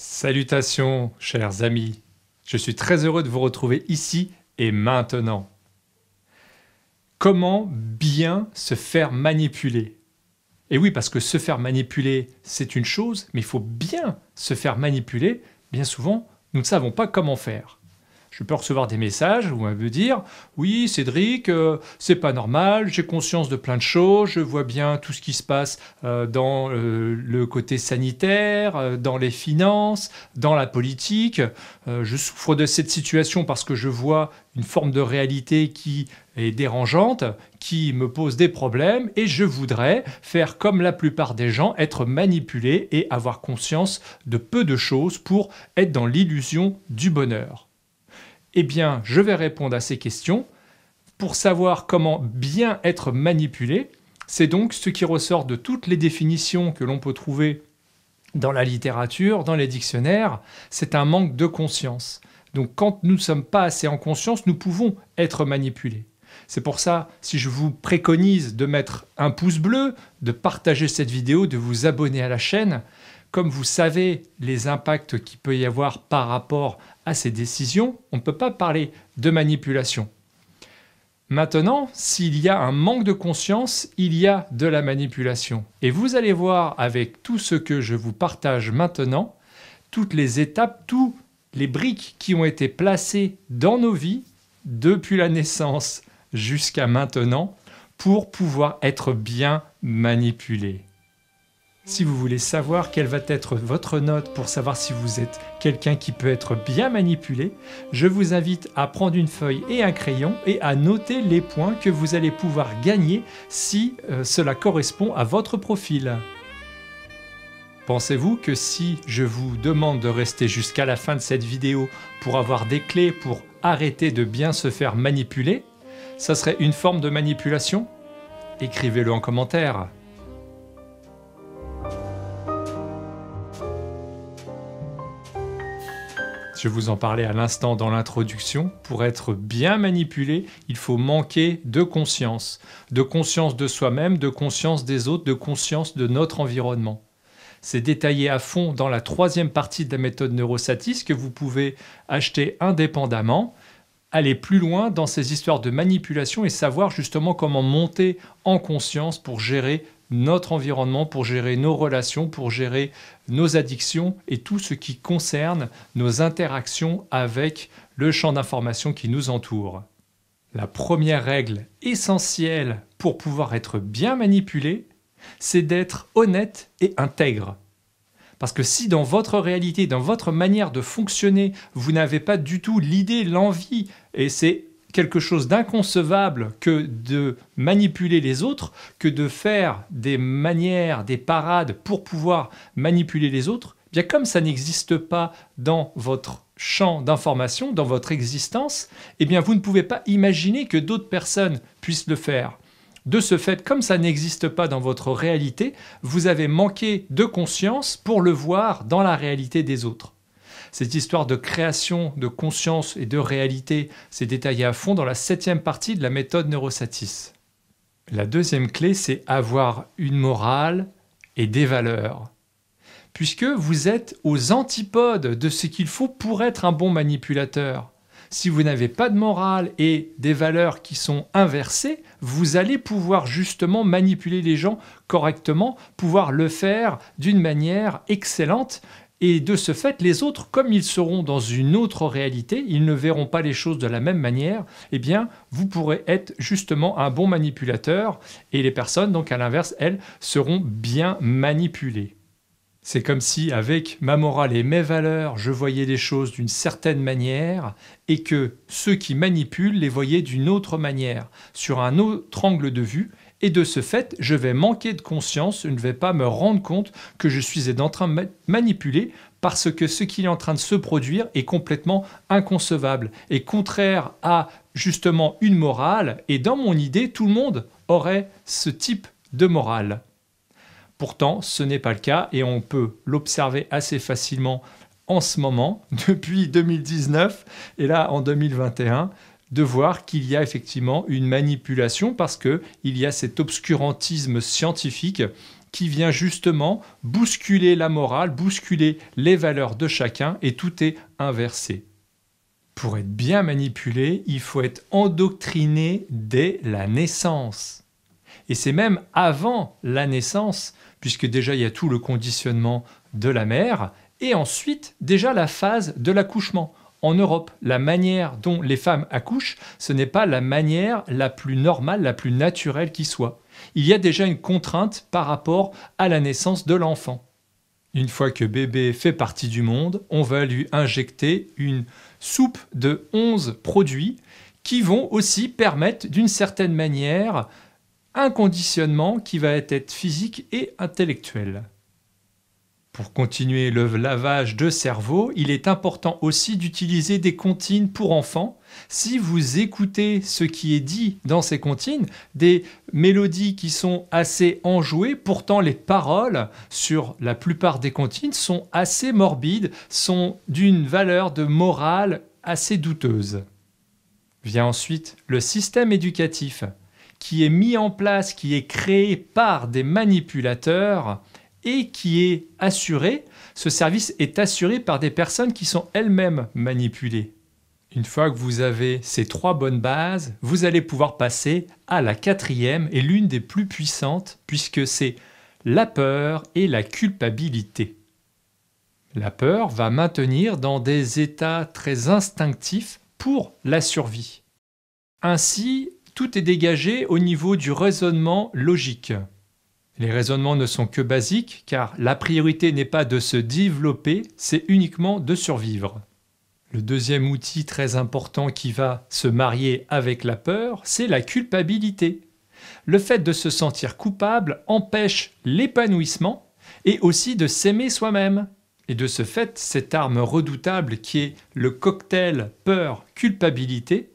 Salutations, chers amis. Je suis très heureux de vous retrouver ici et maintenant. Comment bien se faire manipuler Et oui, parce que se faire manipuler, c'est une chose, mais il faut bien se faire manipuler. Bien souvent, nous ne savons pas comment faire. Je peux recevoir des messages où on veut dire Oui, Cédric, euh, c'est pas normal, j'ai conscience de plein de choses, je vois bien tout ce qui se passe euh, dans euh, le côté sanitaire, dans les finances, dans la politique. je souffre de cette situation parce que je vois une forme de réalité qui est dérangeante, qui me pose des problèmes et je voudrais faire comme la plupart des gens, être manipulé et avoir conscience de peu de choses pour être dans l'illusion du bonheur. Eh bien, je vais répondre à ces questions. Pour savoir comment bien être manipulé, c'est donc ce qui ressort de toutes les définitions que l'on peut trouver dans la littérature, dans les dictionnaires, c'est un manque de conscience. Donc quand nous ne sommes pas assez en conscience, nous pouvons être manipulés. C'est pour ça, si je vous préconise de mettre un pouce bleu, de partager cette vidéo, de vous abonner à la chaîne, comme vous savez les impacts qu'il peut y avoir par rapport à ces décisions, on ne peut pas parler de manipulation. Maintenant, s'il y a un manque de conscience, il y a de la manipulation. Et vous allez voir avec tout ce que je vous partage maintenant, toutes les étapes, toutes les briques qui ont été placées dans nos vies depuis la naissance jusqu'à maintenant pour pouvoir être bien manipulé. Si vous voulez savoir quelle va être votre note pour savoir si vous êtes quelqu'un qui peut être bien manipulé, je vous invite à prendre une feuille et un crayon et à noter les points que vous allez pouvoir gagner si euh, cela correspond à votre profil. Pensez-vous que si je vous demande de rester jusqu'à la fin de cette vidéo pour avoir des clés pour arrêter de bien se faire manipuler, ça serait une forme de manipulation Écrivez-le en commentaire. Je vous en parlais à l'instant dans l'introduction. Pour être bien manipulé, il faut manquer de conscience. De conscience de soi-même, de conscience des autres, de conscience de notre environnement. C'est détaillé à fond dans la troisième partie de la méthode neurosatis que vous pouvez acheter indépendamment aller plus loin dans ces histoires de manipulation et savoir justement comment monter en conscience pour gérer notre environnement, pour gérer nos relations, pour gérer nos addictions et tout ce qui concerne nos interactions avec le champ d'information qui nous entoure. La première règle essentielle pour pouvoir être bien manipulé, c'est d'être honnête et intègre. Parce que si dans votre réalité, dans votre manière de fonctionner, vous n'avez pas du tout l'idée, l'envie, et c'est quelque chose d'inconcevable que de manipuler les autres, que de faire des manières, des parades pour pouvoir manipuler les autres, eh bien comme ça n'existe pas dans votre champ d'information, dans votre existence, eh bien vous ne pouvez pas imaginer que d'autres personnes puissent le faire. De ce fait, comme ça n'existe pas dans votre réalité, vous avez manqué de conscience pour le voir dans la réalité des autres. Cette histoire de création, de conscience et de réalité s'est détaillée à fond dans la septième partie de la méthode Neurosatis. La deuxième clé, c'est avoir une morale et des valeurs puisque vous êtes aux antipodes de ce qu'il faut pour être un bon manipulateur. Si vous n'avez pas de morale et des valeurs qui sont inversées, vous allez pouvoir justement manipuler les gens correctement, pouvoir le faire d'une manière excellente et de ce fait, les autres, comme ils seront dans une autre réalité, ils ne verront pas les choses de la même manière, eh bien, vous pourrez être justement un bon manipulateur et les personnes, donc à l'inverse, elles, seront bien manipulées. C'est comme si, avec ma morale et mes valeurs, je voyais les choses d'une certaine manière et que ceux qui manipulent les voyaient d'une autre manière, sur un autre angle de vue, et de ce fait, je vais manquer de conscience, je ne vais pas me rendre compte que je suis en train de manipuler parce que ce qui est en train de se produire est complètement inconcevable et contraire à justement une morale. Et dans mon idée, tout le monde aurait ce type de morale. Pourtant, ce n'est pas le cas et on peut l'observer assez facilement en ce moment, depuis 2019 et là en 2021, de voir qu'il y a effectivement une manipulation parce qu'il y a cet obscurantisme scientifique qui vient justement bousculer la morale, bousculer les valeurs de chacun et tout est inversé. Pour être bien manipulé, il faut être endoctriné dès la naissance. Et c'est même avant la naissance, puisque déjà il y a tout le conditionnement de la mère, et ensuite déjà la phase de l'accouchement. En Europe, la manière dont les femmes accouchent, ce n'est pas la manière la plus normale, la plus naturelle qui soit. Il y a déjà une contrainte par rapport à la naissance de l'enfant. Une fois que bébé fait partie du monde, on va lui injecter une soupe de 11 produits qui vont aussi permettre d'une certaine manière un conditionnement qui va être physique et intellectuel. Pour continuer le lavage de cerveau, il est important aussi d'utiliser des comptines pour enfants. Si vous écoutez ce qui est dit dans ces comptines, des mélodies qui sont assez enjouées, pourtant les paroles sur la plupart des comptines sont assez morbides, sont d'une valeur de morale assez douteuse. Vient ensuite le système éducatif qui est mis en place, qui est créé par des manipulateurs et qui est assuré, ce service est assuré par des personnes qui sont elles-mêmes manipulées. Une fois que vous avez ces trois bonnes bases, vous allez pouvoir passer à la quatrième et l'une des plus puissantes, puisque c'est la peur et la culpabilité. La peur va maintenir dans des états très instinctifs pour la survie. Ainsi, tout est dégagé au niveau du raisonnement logique. Les raisonnements ne sont que basiques car la priorité n'est pas de se développer, c'est uniquement de survivre. Le deuxième outil très important qui va se marier avec la peur, c'est la culpabilité. Le fait de se sentir coupable empêche l'épanouissement et aussi de s'aimer soi-même. Et de ce fait, cette arme redoutable qui est le cocktail peur-culpabilité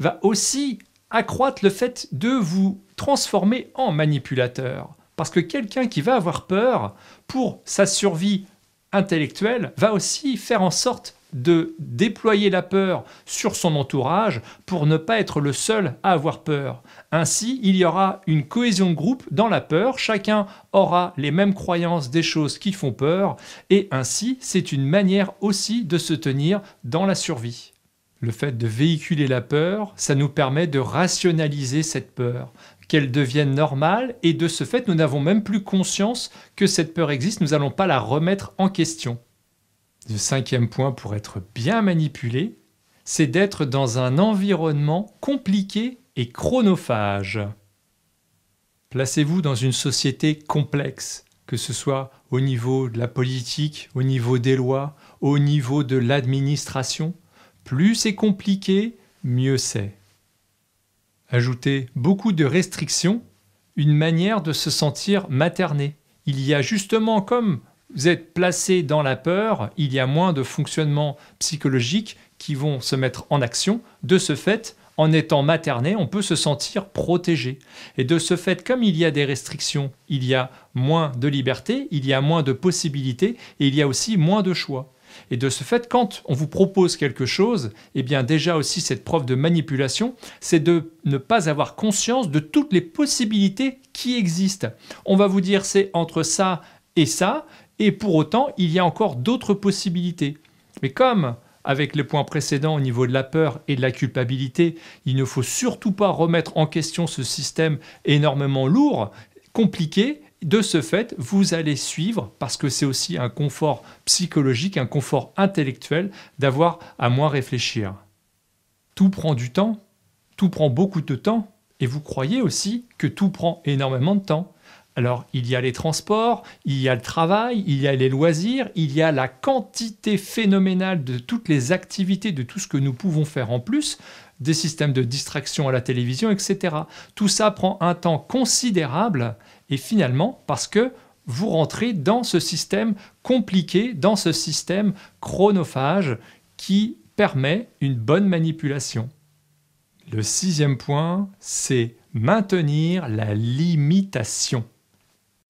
va aussi accroître le fait de vous transformer en manipulateur. Parce que quelqu'un qui va avoir peur pour sa survie intellectuelle va aussi faire en sorte de déployer la peur sur son entourage pour ne pas être le seul à avoir peur. Ainsi, il y aura une cohésion de groupe dans la peur, chacun aura les mêmes croyances des choses qui font peur, et ainsi, c'est une manière aussi de se tenir dans la survie. Le fait de véhiculer la peur, ça nous permet de rationaliser cette peur, qu'elle devienne normale, et de ce fait, nous n'avons même plus conscience que cette peur existe, nous n'allons pas la remettre en question. Le cinquième point pour être bien manipulé, c'est d'être dans un environnement compliqué et chronophage. Placez-vous dans une société complexe, que ce soit au niveau de la politique, au niveau des lois, au niveau de l'administration. Plus c'est compliqué, mieux c'est. Ajouter beaucoup de restrictions, une manière de se sentir materné. Il y a justement, comme vous êtes placé dans la peur, il y a moins de fonctionnements psychologiques qui vont se mettre en action. De ce fait, en étant materné, on peut se sentir protégé. Et de ce fait, comme il y a des restrictions, il y a moins de liberté, il y a moins de possibilités, et il y a aussi moins de choix. Et de ce fait, quand on vous propose quelque chose, eh bien déjà aussi cette preuve de manipulation, c'est de ne pas avoir conscience de toutes les possibilités qui existent. On va vous dire c'est entre ça et ça, et pour autant, il y a encore d'autres possibilités. Mais comme avec les points précédents au niveau de la peur et de la culpabilité, il ne faut surtout pas remettre en question ce système énormément lourd, compliqué, de ce fait, vous allez suivre, parce que c'est aussi un confort psychologique, un confort intellectuel, d'avoir à moins réfléchir. Tout prend du temps, tout prend beaucoup de temps, et vous croyez aussi que tout prend énormément de temps. Alors, il y a les transports, il y a le travail, il y a les loisirs, il y a la quantité phénoménale de toutes les activités, de tout ce que nous pouvons faire en plus, des systèmes de distraction à la télévision, etc. Tout ça prend un temps considérable et finalement parce que vous rentrez dans ce système compliqué, dans ce système chronophage qui permet une bonne manipulation. Le sixième point, c'est maintenir la limitation.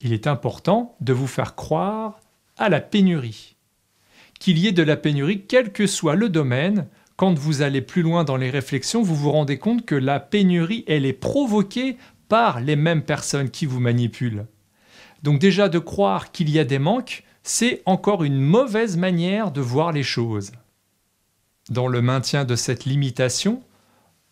Il est important de vous faire croire à la pénurie. Qu'il y ait de la pénurie, quel que soit le domaine, quand vous allez plus loin dans les réflexions, vous vous rendez compte que la pénurie, elle est provoquée par les mêmes personnes qui vous manipulent. Donc déjà de croire qu'il y a des manques, c'est encore une mauvaise manière de voir les choses. Dans le maintien de cette limitation,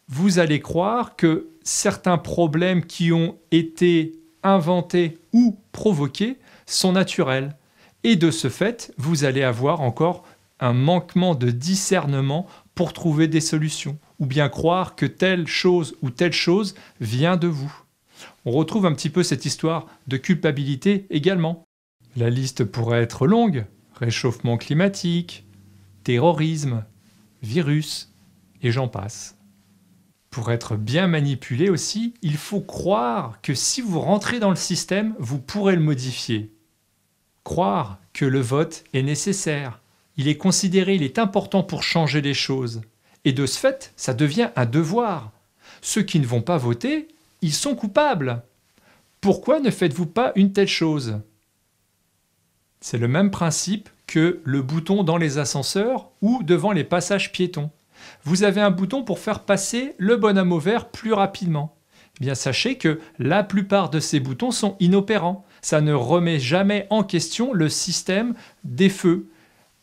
vous allez croire que certains problèmes qui ont été inventés ou provoqués sont naturels. Et de ce fait, vous allez avoir encore un manquement de discernement pour trouver des solutions, ou bien croire que telle chose ou telle chose vient de vous. On retrouve un petit peu cette histoire de culpabilité également. La liste pourrait être longue. Réchauffement climatique, terrorisme, virus, et j'en passe. Pour être bien manipulé aussi, il faut croire que si vous rentrez dans le système, vous pourrez le modifier. Croire que le vote est nécessaire. Il est considéré, il est important pour changer les choses. Et de ce fait, ça devient un devoir. Ceux qui ne vont pas voter, ils sont coupables. Pourquoi ne faites-vous pas une telle chose C'est le même principe que le bouton dans les ascenseurs ou devant les passages piétons. Vous avez un bouton pour faire passer le bonhomme au vert plus rapidement. Eh bien, sachez que la plupart de ces boutons sont inopérants. Ça ne remet jamais en question le système des feux.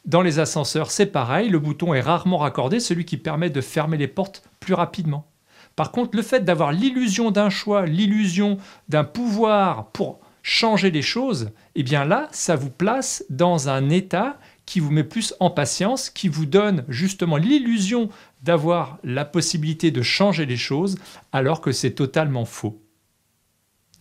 Dans les ascenseurs, c'est pareil, le bouton est rarement raccordé, celui qui permet de fermer les portes plus rapidement. Par contre, le fait d'avoir l'illusion d'un choix, l'illusion d'un pouvoir pour changer les choses, eh bien là, ça vous place dans un état qui vous met plus en patience, qui vous donne justement l'illusion d'avoir la possibilité de changer les choses, alors que c'est totalement faux.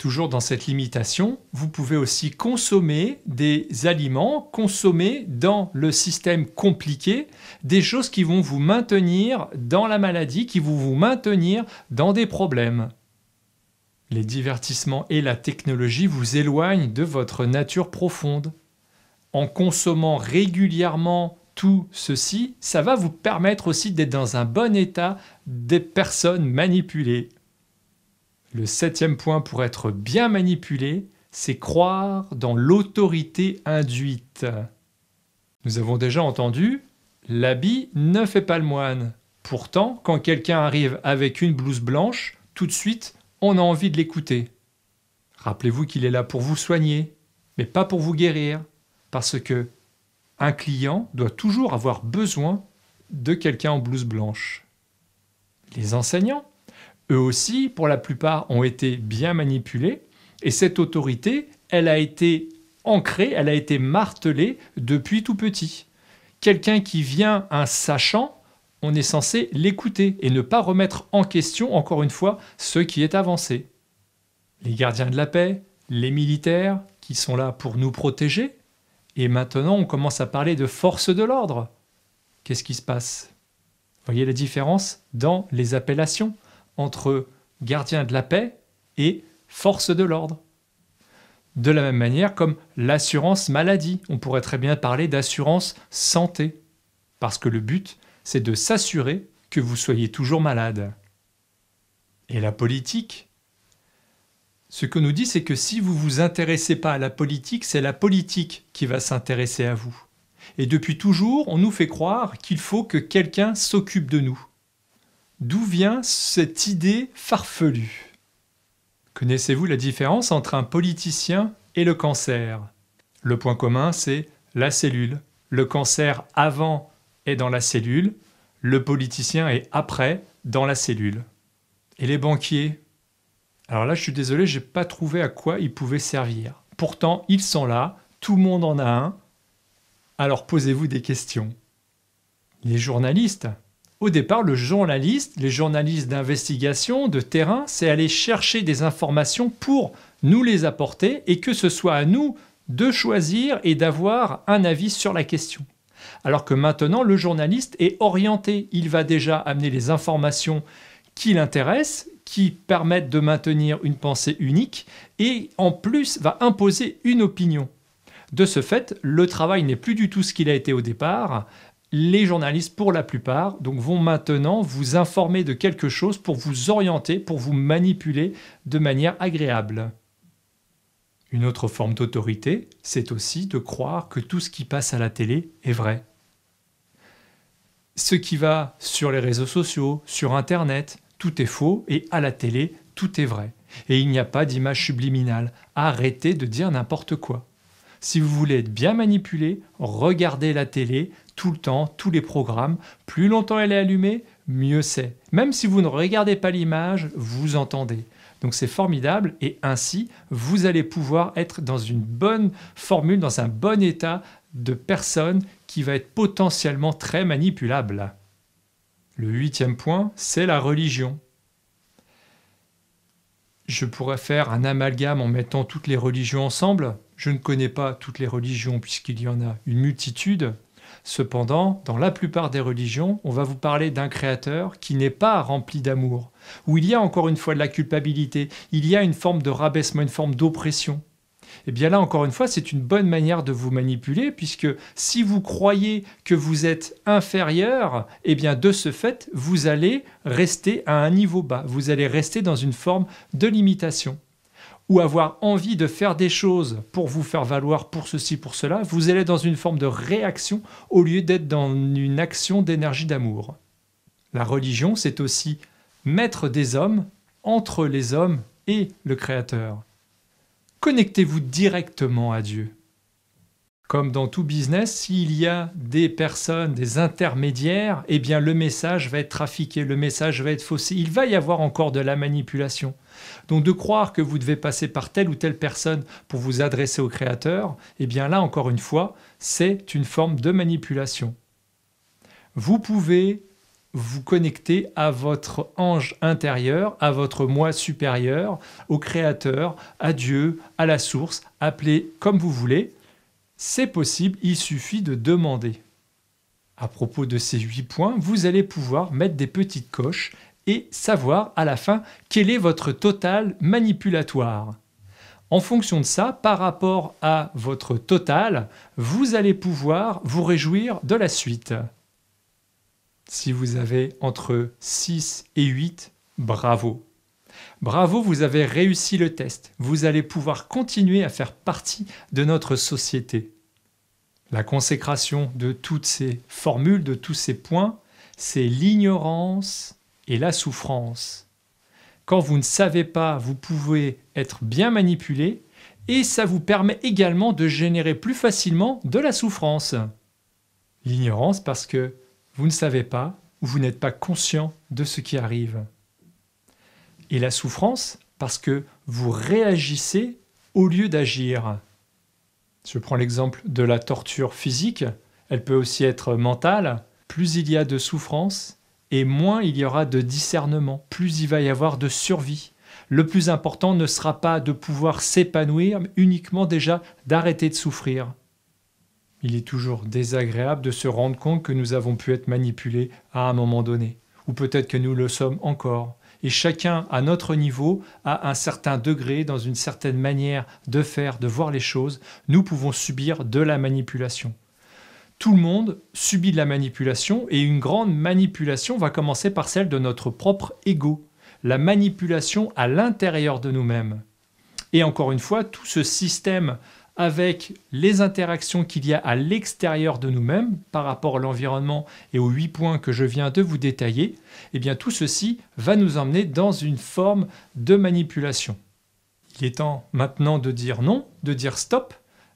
Toujours dans cette limitation, vous pouvez aussi consommer des aliments, consommer dans le système compliqué des choses qui vont vous maintenir dans la maladie, qui vont vous maintenir dans des problèmes. Les divertissements et la technologie vous éloignent de votre nature profonde. En consommant régulièrement tout ceci, ça va vous permettre aussi d'être dans un bon état des personnes manipulées. Le septième point pour être bien manipulé, c'est croire dans l'autorité induite. Nous avons déjà entendu l'habit ne fait pas le moine. Pourtant, quand quelqu'un arrive avec une blouse blanche, tout de suite, on a envie de l'écouter. Rappelez-vous qu'il est là pour vous soigner, mais pas pour vous guérir, parce que un client doit toujours avoir besoin de quelqu'un en blouse blanche. Les enseignants eux aussi, pour la plupart, ont été bien manipulés. Et cette autorité, elle a été ancrée, elle a été martelée depuis tout petit. Quelqu'un qui vient, un sachant, on est censé l'écouter et ne pas remettre en question, encore une fois, ce qui est avancé. Les gardiens de la paix, les militaires, qui sont là pour nous protéger. Et maintenant, on commence à parler de force de l'ordre. Qu'est-ce qui se passe Voyez la différence dans les appellations entre gardien de la paix et force de l'ordre. De la même manière comme l'assurance maladie, on pourrait très bien parler d'assurance santé, parce que le but, c'est de s'assurer que vous soyez toujours malade. Et la politique Ce que nous dit, c'est que si vous ne vous intéressez pas à la politique, c'est la politique qui va s'intéresser à vous. Et depuis toujours, on nous fait croire qu'il faut que quelqu'un s'occupe de nous. D'où vient cette idée farfelue Connaissez-vous la différence entre un politicien et le cancer Le point commun, c'est la cellule. Le cancer avant est dans la cellule, le politicien est après dans la cellule. Et les banquiers Alors là, je suis désolé, n'ai pas trouvé à quoi ils pouvaient servir. Pourtant, ils sont là, tout le monde en a un. Alors posez-vous des questions. Les journalistes au départ, le journaliste, les journalistes d'investigation, de terrain, c'est aller chercher des informations pour nous les apporter et que ce soit à nous de choisir et d'avoir un avis sur la question. Alors que maintenant, le journaliste est orienté. Il va déjà amener les informations qui l'intéressent, qui permettent de maintenir une pensée unique et en plus va imposer une opinion. De ce fait, le travail n'est plus du tout ce qu'il a été au départ, les journalistes, pour la plupart, donc vont maintenant vous informer de quelque chose pour vous orienter, pour vous manipuler de manière agréable. Une autre forme d'autorité, c'est aussi de croire que tout ce qui passe à la télé est vrai. Ce qui va sur les réseaux sociaux, sur Internet, tout est faux et à la télé, tout est vrai. Et il n'y a pas d'image subliminale. Arrêtez de dire n'importe quoi. Si vous voulez être bien manipulé, regardez la télé, le temps, tous les programmes. Plus longtemps elle est allumée, mieux c'est. Même si vous ne regardez pas l'image, vous entendez. Donc c'est formidable et ainsi, vous allez pouvoir être dans une bonne formule, dans un bon état de personne qui va être potentiellement très manipulable. Le huitième point, c'est la religion. Je pourrais faire un amalgame en mettant toutes les religions ensemble. Je ne connais pas toutes les religions puisqu'il y en a une multitude. Cependant, dans la plupart des religions, on va vous parler d'un créateur qui n'est pas rempli d'amour, où il y a encore une fois de la culpabilité, il y a une forme de rabaissement, une forme d'oppression. Et eh bien là, encore une fois, c'est une bonne manière de vous manipuler, puisque si vous croyez que vous êtes inférieur, et eh bien de ce fait, vous allez rester à un niveau bas, vous allez rester dans une forme de limitation ou avoir envie de faire des choses pour vous faire valoir pour ceci, pour cela, vous allez dans une forme de réaction au lieu d'être dans une action d'énergie d'amour. La religion, c'est aussi mettre des hommes entre les hommes et le Créateur. Connectez-vous directement à Dieu comme dans tout business, s'il y a des personnes, des intermédiaires, eh bien le message va être trafiqué, le message va être faussé, il va y avoir encore de la manipulation. Donc de croire que vous devez passer par telle ou telle personne pour vous adresser au créateur, eh bien là encore une fois, c'est une forme de manipulation. Vous pouvez vous connecter à votre ange intérieur, à votre moi supérieur, au créateur, à Dieu, à la source, appelez comme vous voulez c'est possible, il suffit de demander. À propos de ces 8 points, vous allez pouvoir mettre des petites coches et savoir à la fin quel est votre total manipulatoire. En fonction de ça, par rapport à votre total, vous allez pouvoir vous réjouir de la suite. Si vous avez entre 6 et 8, bravo. Bravo, vous avez réussi le test. Vous allez pouvoir continuer à faire partie de notre société. La consécration de toutes ces formules, de tous ces points, c'est l'ignorance et la souffrance. Quand vous ne savez pas, vous pouvez être bien manipulé et ça vous permet également de générer plus facilement de la souffrance. L'ignorance parce que vous ne savez pas ou vous n'êtes pas conscient de ce qui arrive. Et la souffrance parce que vous réagissez au lieu d'agir. Je prends l'exemple de la torture physique, elle peut aussi être mentale. Plus il y a de souffrance, et moins il y aura de discernement, plus il va y avoir de survie. Le plus important ne sera pas de pouvoir s'épanouir, mais uniquement déjà d'arrêter de souffrir. Il est toujours désagréable de se rendre compte que nous avons pu être manipulés à un moment donné, ou peut-être que nous le sommes encore, et chacun à notre niveau à un certain degré, dans une certaine manière de faire, de voir les choses, nous pouvons subir de la manipulation. Tout le monde subit de la manipulation et une grande manipulation va commencer par celle de notre propre ego, la manipulation à l'intérieur de nous-mêmes. Et encore une fois, tout ce système avec les interactions qu'il y a à l'extérieur de nous-mêmes par rapport à l'environnement et aux huit points que je viens de vous détailler, eh bien tout ceci va nous emmener dans une forme de manipulation. Il est temps maintenant de dire non, de dire stop,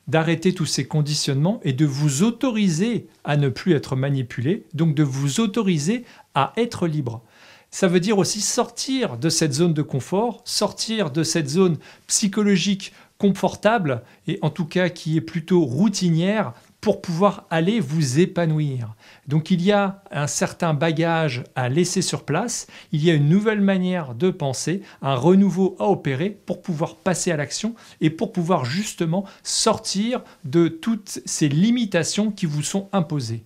d'arrêter tous ces conditionnements et de vous autoriser à ne plus être manipulé, donc de vous autoriser à être libre. Ça veut dire aussi sortir de cette zone de confort, sortir de cette zone psychologique confortable et en tout cas qui est plutôt routinière pour pouvoir aller vous épanouir. Donc il y a un certain bagage à laisser sur place, il y a une nouvelle manière de penser, un renouveau à opérer pour pouvoir passer à l'action et pour pouvoir justement sortir de toutes ces limitations qui vous sont imposées.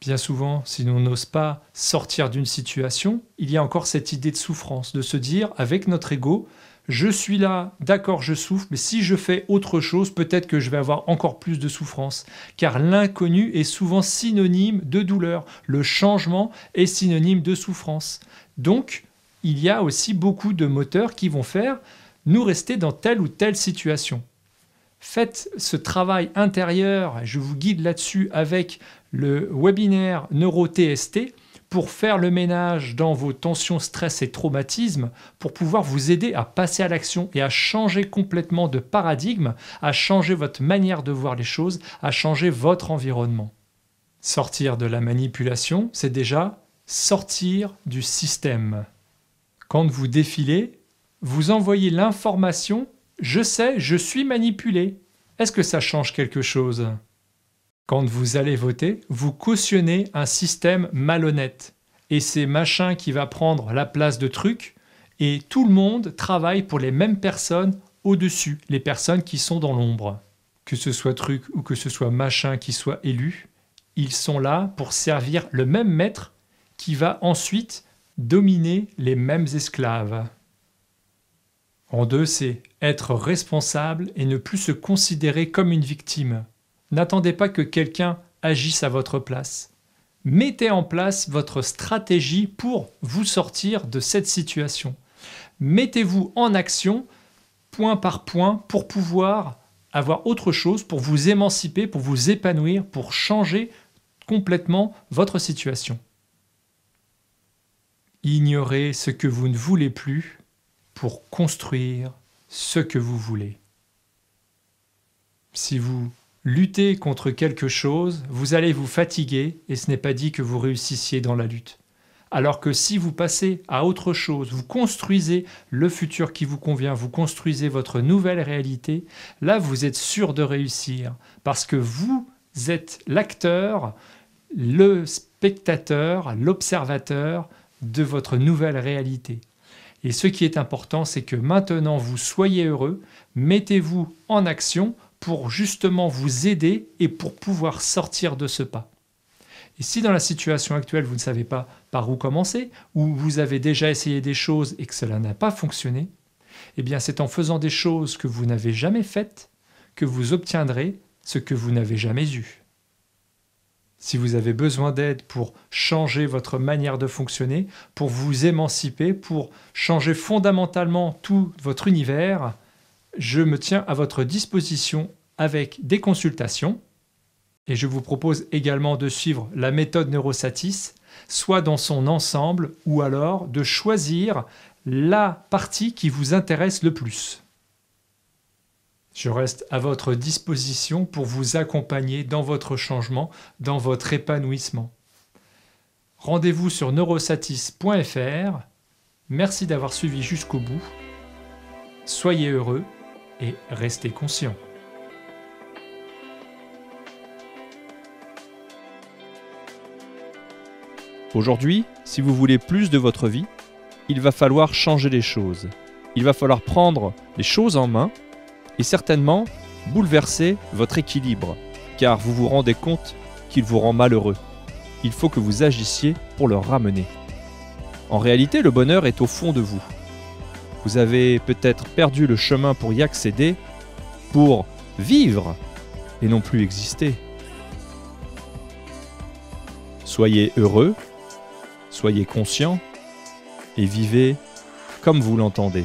Bien souvent, si l'on n'ose pas sortir d'une situation, il y a encore cette idée de souffrance, de se dire avec notre ego, je suis là, d'accord, je souffre, mais si je fais autre chose, peut-être que je vais avoir encore plus de souffrance, car l'inconnu est souvent synonyme de douleur, le changement est synonyme de souffrance. Donc, il y a aussi beaucoup de moteurs qui vont faire nous rester dans telle ou telle situation. Faites ce travail intérieur, je vous guide là-dessus avec le webinaire NeuroTST pour faire le ménage dans vos tensions, stress et traumatismes, pour pouvoir vous aider à passer à l'action et à changer complètement de paradigme, à changer votre manière de voir les choses, à changer votre environnement. Sortir de la manipulation, c'est déjà sortir du système. Quand vous défilez, vous envoyez l'information ⁇ Je sais, je suis manipulé ⁇ Est-ce que ça change quelque chose quand vous allez voter, vous cautionnez un système malhonnête. Et c'est machin qui va prendre la place de truc. Et tout le monde travaille pour les mêmes personnes au-dessus, les personnes qui sont dans l'ombre. Que ce soit truc ou que ce soit machin qui soit élu, ils sont là pour servir le même maître qui va ensuite dominer les mêmes esclaves. En deux, c'est être responsable et ne plus se considérer comme une victime. N'attendez pas que quelqu'un agisse à votre place. Mettez en place votre stratégie pour vous sortir de cette situation. Mettez-vous en action point par point pour pouvoir avoir autre chose, pour vous émanciper, pour vous épanouir, pour changer complètement votre situation. Ignorez ce que vous ne voulez plus pour construire ce que vous voulez. Si vous Lutter contre quelque chose, vous allez vous fatiguer et ce n'est pas dit que vous réussissiez dans la lutte. Alors que si vous passez à autre chose, vous construisez le futur qui vous convient, vous construisez votre nouvelle réalité, là vous êtes sûr de réussir parce que vous êtes l'acteur, le spectateur, l'observateur de votre nouvelle réalité. Et ce qui est important, c'est que maintenant vous soyez heureux, mettez-vous en action, pour justement vous aider et pour pouvoir sortir de ce pas. Et si dans la situation actuelle, vous ne savez pas par où commencer, ou vous avez déjà essayé des choses et que cela n'a pas fonctionné, eh bien c'est en faisant des choses que vous n'avez jamais faites que vous obtiendrez ce que vous n'avez jamais eu. Si vous avez besoin d'aide pour changer votre manière de fonctionner, pour vous émanciper, pour changer fondamentalement tout votre univers, je me tiens à votre disposition avec des consultations et je vous propose également de suivre la méthode Neurosatis, soit dans son ensemble ou alors de choisir la partie qui vous intéresse le plus. Je reste à votre disposition pour vous accompagner dans votre changement, dans votre épanouissement. Rendez-vous sur neurosatis.fr. Merci d'avoir suivi jusqu'au bout. Soyez heureux et restez conscient. Aujourd'hui, si vous voulez plus de votre vie, il va falloir changer les choses. Il va falloir prendre les choses en main et certainement bouleverser votre équilibre, car vous vous rendez compte qu'il vous rend malheureux. Il faut que vous agissiez pour le ramener. En réalité, le bonheur est au fond de vous. Vous avez peut-être perdu le chemin pour y accéder, pour vivre et non plus exister. Soyez heureux, soyez conscient et vivez comme vous l'entendez.